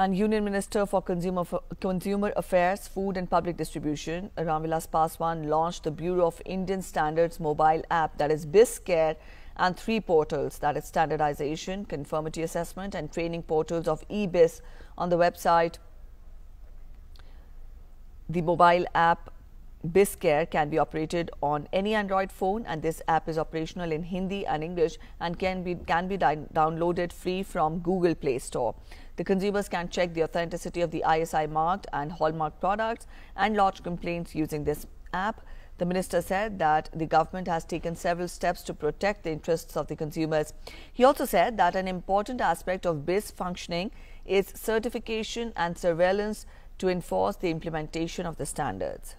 And Union Minister for Consumer, Consumer Affairs, Food and Public Distribution, Ramvilas Paswan, launched the Bureau of Indian Standards mobile app, that is BizCare, and three portals, that is standardization, conformity assessment, and training portals of eBiz on the website. The mobile app BizCare can be operated on any Android phone and this app is operational in Hindi and English and can be, can be downloaded free from Google Play Store. The consumers can check the authenticity of the ISI marked and hallmark products and lodge complaints using this app. The minister said that the government has taken several steps to protect the interests of the consumers. He also said that an important aspect of BIS functioning is certification and surveillance to enforce the implementation of the standards.